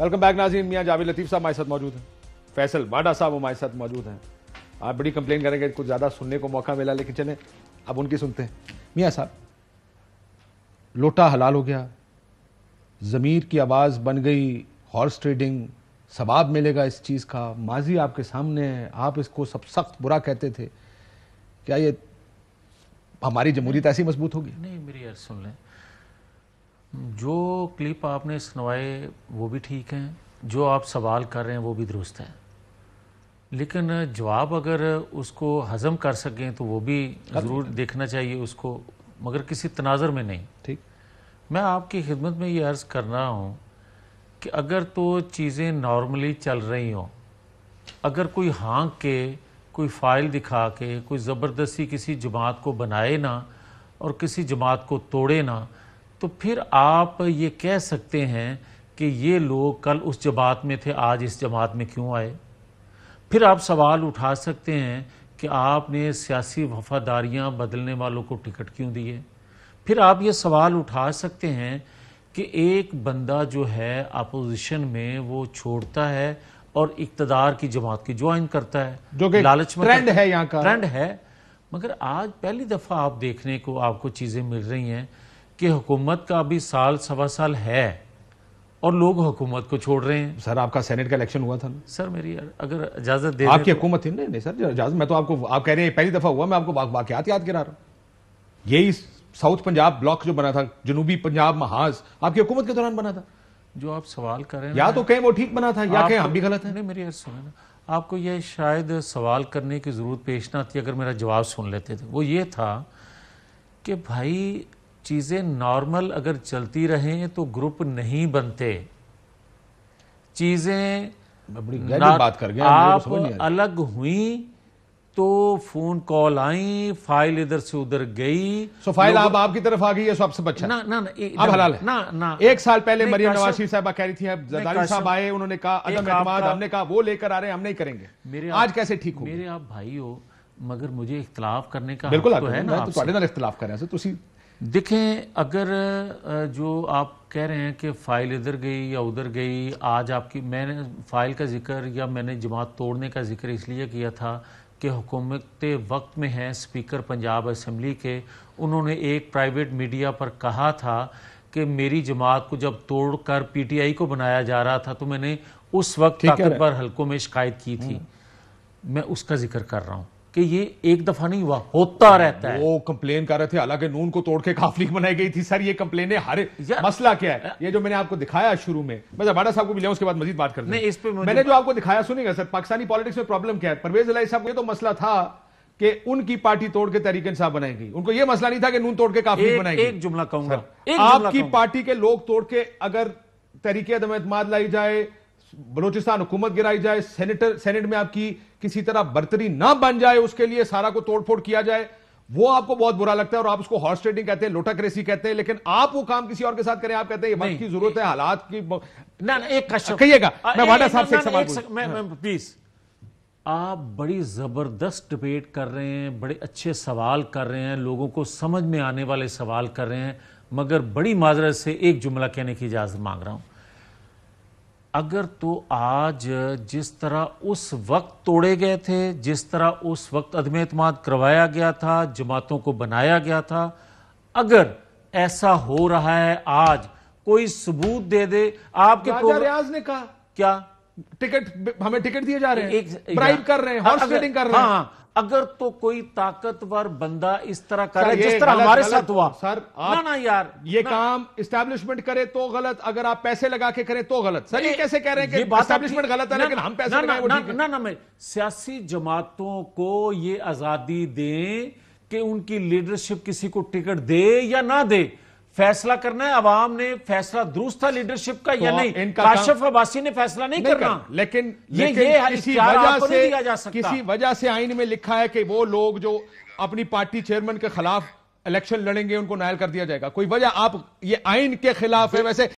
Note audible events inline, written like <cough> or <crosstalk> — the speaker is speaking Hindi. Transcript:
वेलकम बैक नाजीन मियाँ जावेद लतीफ़ साहब हमारे साथ मौजूद हैं फैसल बाडा साहब हमारे साथ मौजूद हैं आप बड़ी कंप्लेन करेंगे कुछ ज़्यादा सुनने को मौका मिला लेकिन चले अब उनकी सुनते हैं मियाँ साहब लोटा हलाल हो गया ज़मीर की आवाज़ बन गई हॉर्स ट्रेडिंग सवाब मिलेगा इस चीज़ का माजी आपके सामने है आप इसको सब सख्त बुरा कहते थे क्या ये हमारी जमहूरियत ऐसी मजबूत होगी नहीं मेरी यार सुन लें क्लिप आपने सुनवाए वो भी ठीक हैं जो आप सवाल कर रहे हैं वो भी दुरुस्त हैं लेकिन जवाब अगर उसको हजम कर सकें तो वो भी ज़रूर देखना चाहिए उसको मगर किसी तनाजर में नहीं ठीक मैं आपकी खिदमत में ये अर्ज़ कर रहा हूँ कि अगर तो चीज़ें नॉर्मली चल रही हों अगर कोई हाँक के कोई फाइल दिखा के कोई ज़बरदस्ती किसी जमात को बनाए ना और किसी जमात को तोड़े ना तो फिर आप ये कह सकते हैं कि ये लोग कल उस जमात में थे आज इस जमात में क्यों आए फिर आप सवाल उठा सकते हैं कि आपने सियासी वफादारियां बदलने वालों को टिकट क्यों दिए फिर आप ये सवाल उठा सकते हैं कि एक बंदा जो है अपोजिशन में वो छोड़ता है और इकतदार की जमात की ज्वाइन करता है जो कि लालच में ट्रेंड है यहाँ का ट्रेंड है मगर आज पहली दफ़ा आप देखने को आपको चीज़ें मिल रही हैं कि हुकूमत का अभी साल सवा साल है और लोग हुकूमत को छोड़ रहे हैं सर आपका सेनेट का इलेक्शन हुआ था ना सर मेरी यार अगर इजाजत दे आपकी तो- हुकूमत थी नहीं सर इजाजत मैं तो आपको आप कह रहे हैं पहली दफ़ा हुआ मैं आपको वाकयात याद करा रहा हूँ यही साउथ पंजाब ब्लॉक जो बना था जनूबी पंजाब महाज आपकी हुकूमत के दौरान बना था जो आप सवाल कर रहे हैं या तो कहें वो ठीक बना था या कहें हम भी गलत हैं नहीं मेरी सुने ना आपको यह शायद सवाल करने की ज़रूरत पेश ना थी अगर मेरा जवाब सुन लेते थे वो ये था कि भाई चीज़ें नॉर्मल अगर चलती रहें तो ग्रुप नहीं बनते चीज़ें बात कर गए तो आप अलग हुई तो फोन कॉल आई फाइल इधर से उधर गई सो फाइल आप आपकी तरफ आ गई है सबसे बच्चा ना ना ना अब हलाल है ना ना एक साल पहले मरियम नवाज शरीफ साहबा कह रही थी साहब आए उन्होंने कहा हमने कहा वो लेकर आ रहे हैं हम नहीं करेंगे मेरे आज कैसे ठीक हो मेरे आप भाई हो मगर मुझे इख्तलाफ करने का बिल्कुल तो है ना तो इख्तलाफ कर रहे हैं तो देखें अगर जो आप कह रहे हैं कि फ़ाइल इधर गई या उधर गई आज आपकी मैंने फ़ाइल का जिक्र या मैंने जमात तोड़ने का जिक्र इसलिए किया था कि हुकूमत वक्त में हैं स्पीकर पंजाब असम्बली के उन्होंने एक प्राइवेट मीडिया पर कहा था कि मेरी जमात को जब तोड़ कर पी टी आई को बनाया जा रहा था तो मैंने उस वक्त ताकतवर हलकों में शिकायत की थी हम्म। मैं उसका जिक्र कर रहा हूँ कि ये एक दफा नहीं हुआ होता रहता है वो कंप्लेन कर रहे थे हालांकि नून को तोड़ के काफली <laughs> बनाई गई थी सर ये कंप्लेन है हर मसला क्या है ये जो मैंने आपको दिखाया शुरू में मैं जबाडा साहब को भी लिया उसके बाद मजीद बात कर हैं इस पे मैंने जो आपको दिखाया सुनेगा सर पाकिस्तानी पॉलिटिक्स में प्रॉब्लम क्या है परवेज अलाई साहब ये तो मसला था कि उनकी पार्टी तोड़ के तरीके साहब बनाई गई उनको यह मसला नहीं था कि नून तोड़ के काफली बनाई एक जुमला कहूंगा आपकी पार्टी के लोग तोड़ के अगर तरीके अदम लाई जाए बलोचिस्तान हुकूमत गिराई जाए सेनेटर सेनेट में आपकी किसी तरह बर्तरी ना बन जाए उसके लिए सारा को तोड़फोड़ किया जाए वो आपको बहुत बुरा लगता है और आप उसको हॉर्स ट्रेडिंग कहते हैं लोटाक्रेसी कहते हैं लेकिन आप वो काम किसी और के साथ करें आप कहते हैं की जरूरत है हालात की ना ना एक कहिएगा मैं वाडा साहब से एक सवाल प्लीज आप बड़ी जबरदस्त डिबेट कर रहे हैं बड़े अच्छे सवाल कर रहे हैं लोगों को समझ में आने वाले सवाल कर रहे हैं मगर बड़ी माजरत से एक जुमला कहने की इजाजत मांग रहा हूं अगर तो आज जिस तरह उस वक्त तोड़े गए थे जिस तरह उस वक्त अदम अतमाद करवाया गया था जमातों को बनाया गया था अगर ऐसा हो रहा है आज कोई सबूत दे दे आपके रियाज ने कहा क्या टिकट हमें टिकट दिए जा रहे हैं ब्राइब कर रहे हैं हॉर्स ट्रेडिंग कर रहे हैं हाँ, अगर तो कोई ताकतवर बंदा इस तरह कर रहा है जिस तरह हमारे साथ हुआ सर आप ना ना यार ये ना, काम इस्टेब्लिशमेंट करे तो गलत अगर आप पैसे लगा के करें तो गलत सर ये कैसे कह रहे हैं कि इस्टेब्लिशमेंट गलत है लेकिन हम पैसे लगाए ना ना मैं सियासी जमातों को ये आजादी दें कि उनकी लीडरशिप किसी को टिकट दे या ना दे फैसला करना है अवाम ने फैसला दुरुस्त था लीडरशिप का तो या नहीं काशिफ अबासी ने फैसला नहीं, नहीं करना कर, लेकिन ये लेकिन ये किसी वजह से दिया जा सकता किसी वजह से आइन में लिखा है कि वो लोग जो अपनी पार्टी चेयरमैन के खिलाफ इलेक्शन लड़ेंगे उनको नायल कर दिया जाएगा कोई वजह आप ये आइन के खिलाफ है वैसे